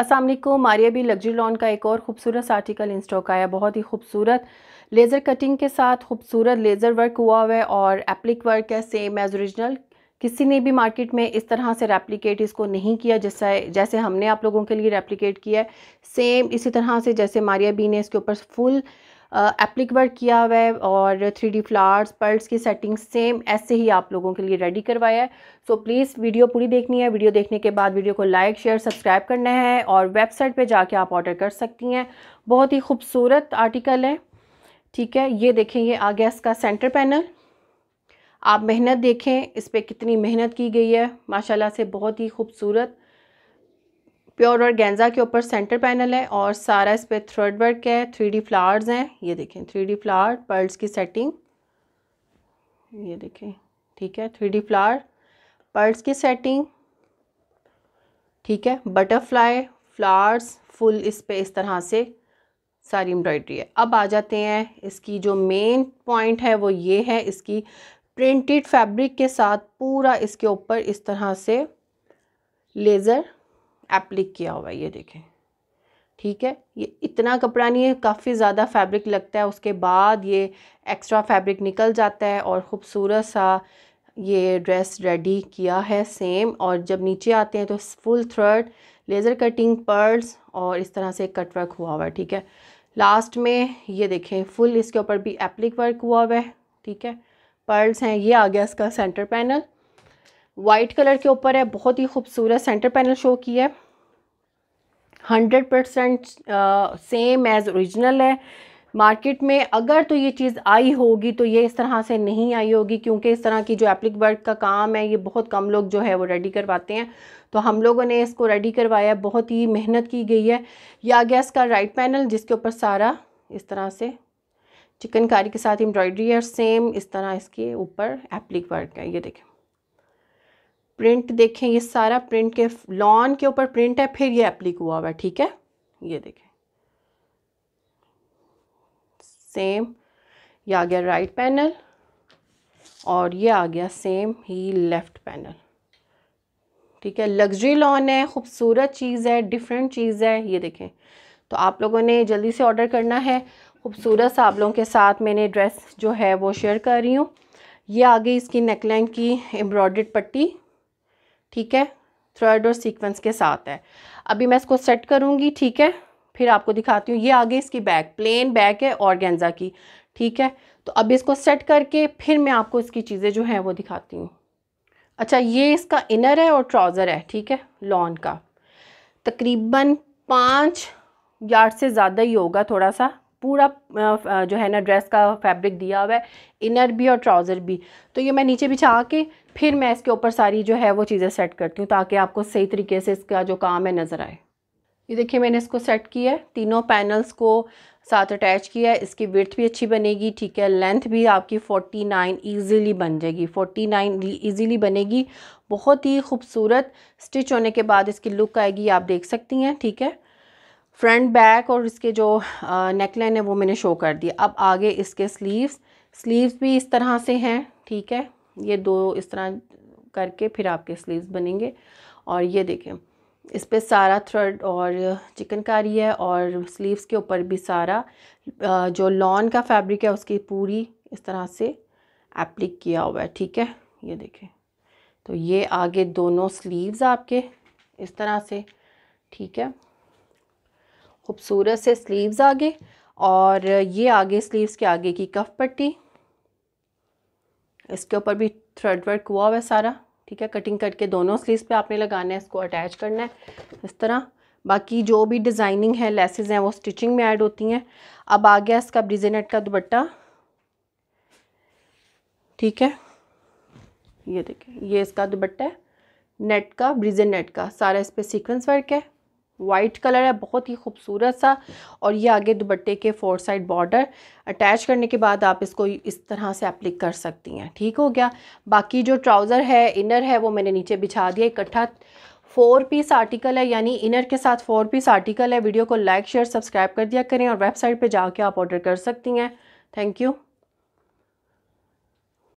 असल मारिया भी luxury lawn का एक और खूबसूरत आर्टिकल इन स्टॉक आया बहुत ही खूबसूरत लेज़र कटिंग के साथ खूबसूरत लेज़र वर्क हुआ हुआ है और एप्लिक वर्क है सेम एज ओरिजिनल किसी ने भी मार्केट में इस तरह से रेप्लिकेट इसको नहीं किया जैसा जैसे हमने आप लोगों के लिए रेप्लिकेट किया है सेम इसी तरह से जैसे मारिया बी ने इसके ऊपर फुल एप्लिक वर्क किया हुआ है और थ्री डी फ्लावर्स पर्ल्स की सेटिंग सेम ऐसे ही आप लोगों के लिए रेडी करवाया है सो so, प्लीज़ वीडियो पूरी देखनी है वीडियो देखने के बाद वीडियो को लाइक शेयर सब्सक्राइब करना है और वेबसाइट पर जाके आप ऑर्डर कर सकती हैं बहुत ही खूबसूरत आर्टिकल है ठीक है ये देखें ये आ गया इसका सेंटर पैनल आप मेहनत देखें इस पर कितनी मेहनत की गई है माशाल्लाह से बहुत ही खूबसूरत प्योर और गेंजा के ऊपर सेंटर पैनल है और सारा इस पर थ्रेड वर्क है थ्री डी फ्लावर्स हैं ये देखें थ्री डी फ्लावर पर्ल्स की सेटिंग ये देखें ठीक है थ्री डी फ्लावर पर्ल्स की सेटिंग ठीक है बटरफ्लाई फ्लावर्स फुल इस पर इस तरह से सारी एम्ब्रॉयडरी है अब आ जाते हैं इसकी जो मेन पॉइंट है वो ये है इसकी प्रिंटेड फैब्रिक के साथ पूरा इसके ऊपर इस तरह से लेज़र एप्लिक किया हुआ है ये देखें ठीक है ये इतना कपड़ा नहीं है काफ़ी ज़्यादा फैब्रिक लगता है उसके बाद ये एक्स्ट्रा फैब्रिक निकल जाता है और ख़ूबसूरत सा ये ड्रेस रेडी किया है सेम और जब नीचे आते हैं तो full thread laser cutting pearls और इस तरह से कट वर्क हुआ हुआ है ठीक है लास्ट में ये देखें फुल इसके ऊपर भी एप्लिक वर्क हुआ हुआ है ठीक है पर्ल्स हैं ये आ गया इसका सेंटर पैनल वाइट कलर के ऊपर है बहुत ही खूबसूरत सेंटर पैनल शो की है hundred percent same as original है मार्केट में अगर तो ये चीज़ आई होगी तो ये इस तरह से नहीं आई होगी क्योंकि इस तरह की जो एप्लिक वर्क का काम है ये बहुत कम लोग जो है वो रेडी करवाते हैं तो हम लोगों ने इसको रेडी करवाया बहुत ही मेहनत की गई है यह आ गया इसका राइट पैनल जिसके ऊपर सारा इस तरह से चिकनकारी के साथ एम्ब्रॉयडरी है सेम इस तरह इसके ऊपर एप्लिक वर्क है ये देखें प्रिंट देखें ये सारा प्रिंट के लॉन के ऊपर प्रिंट है फिर ये एप्लीक हुआ हुआ है ठीक है ये देखें सेम ये आ गया राइट पैनल और ये आ गया सेम ही लेफ़्ट पैनल ठीक है लग्जरी लॉन है खूबसूरत चीज़ है डिफरेंट चीज़ है ये देखें तो आप लोगों ने जल्दी से ऑर्डर करना है खूबसूरत सा आप लोगों के साथ मैंने ड्रेस जो है वो शेयर कर रही हूँ ये आ गई इसकी नेकलाइन की एम्ब्रॉयड्रेड पट्टी ठीक है थ्रेड और सीक्वेंस के साथ है अभी मैं इसको सेट करूँगी ठीक है फिर आपको दिखाती हूँ ये आगे इसकी बैक प्लेन बैक है और गेंजा की ठीक है तो अब इसको सेट करके फिर मैं आपको इसकी चीज़ें जो हैं वो दिखाती हूँ अच्छा ये इसका इनर है और ट्राउज़र है ठीक है लॉन का तकरीबन पाँच यार्ड से ज़्यादा ही होगा थोड़ा सा पूरा जो है ना ड्रेस का फैब्रिक दिया हुआ है इनर भी और ट्राउज़र भी तो ये मैं नीचे बिछा के फिर मैं इसके ऊपर सारी जो है वो चीज़ें सेट करती हूँ ताकि आपको सही तरीके से इसका जो काम है नज़र आए ये देखिए मैंने इसको सेट किया है तीनों पैनल्स को साथ अटैच किया है इसकी विर्थ भी अच्छी बनेगी ठीक है लेंथ भी आपकी 49 नाइन ईज़िली बन जाएगी 49 नाइन ईज़िली बनेगी बहुत ही खूबसूरत स्टिच होने के बाद इसकी लुक आएगी आप देख सकती हैं ठीक है फ्रंट बैक और इसके जो नेकलाइन है वो मैंने शो कर दिया अब आगे इसके स्लीव्स स्लीव्स भी इस तरह से हैं ठीक है ये दो इस तरह करके फिर आपके स्लीव्स बनेंगे और ये देखें इस पर सारा थ्रेड और चिकनकारी है और स्लीव्स के ऊपर भी सारा जो लॉन का फैब्रिक है उसकी पूरी इस तरह से एप्लिक किया हुआ है ठीक है ये देखें तो ये आगे दोनों स्लीव्स आपके इस तरह से ठीक है खूबसूरत से स्लीव्स आगे और ये आगे स्लीव्स के आगे की कफ पट्टी इसके ऊपर भी थ्रेड वर्क हुआ हुआ है सारा ठीक है कटिंग करके दोनों स्लीव्स पे आपने लगाना है इसको अटैच करना है इस तरह बाकी जो भी डिज़ाइनिंग है लेसेस हैं वो स्टिचिंग में ऐड होती हैं अब आ गया इसका ब्रिजे नेट का दुपट्टा ठीक है ये देखिए ये इसका दुपट्टा है नेट का ब्रिजे नेट का सारा इस पर सीक्वेंस वर्क है वाइट कलर है बहुत ही खूबसूरत सा और ये आगे दुपट्टे के फोर साइड बॉर्डर अटैच करने के बाद आप इसको इस तरह से अप्लिक कर सकती हैं ठीक हो गया बाकी जो ट्राउज़र है इनर है वो मैंने नीचे बिछा दिया इकट्ठा फोर पीस आर्टिकल है यानी इनर के साथ फोर पीस आर्टिकल है वीडियो को लाइक शेयर सब्सक्राइब कर दिया करें और वेबसाइट पर जाके आप ऑर्डर कर सकती हैं थैंक यू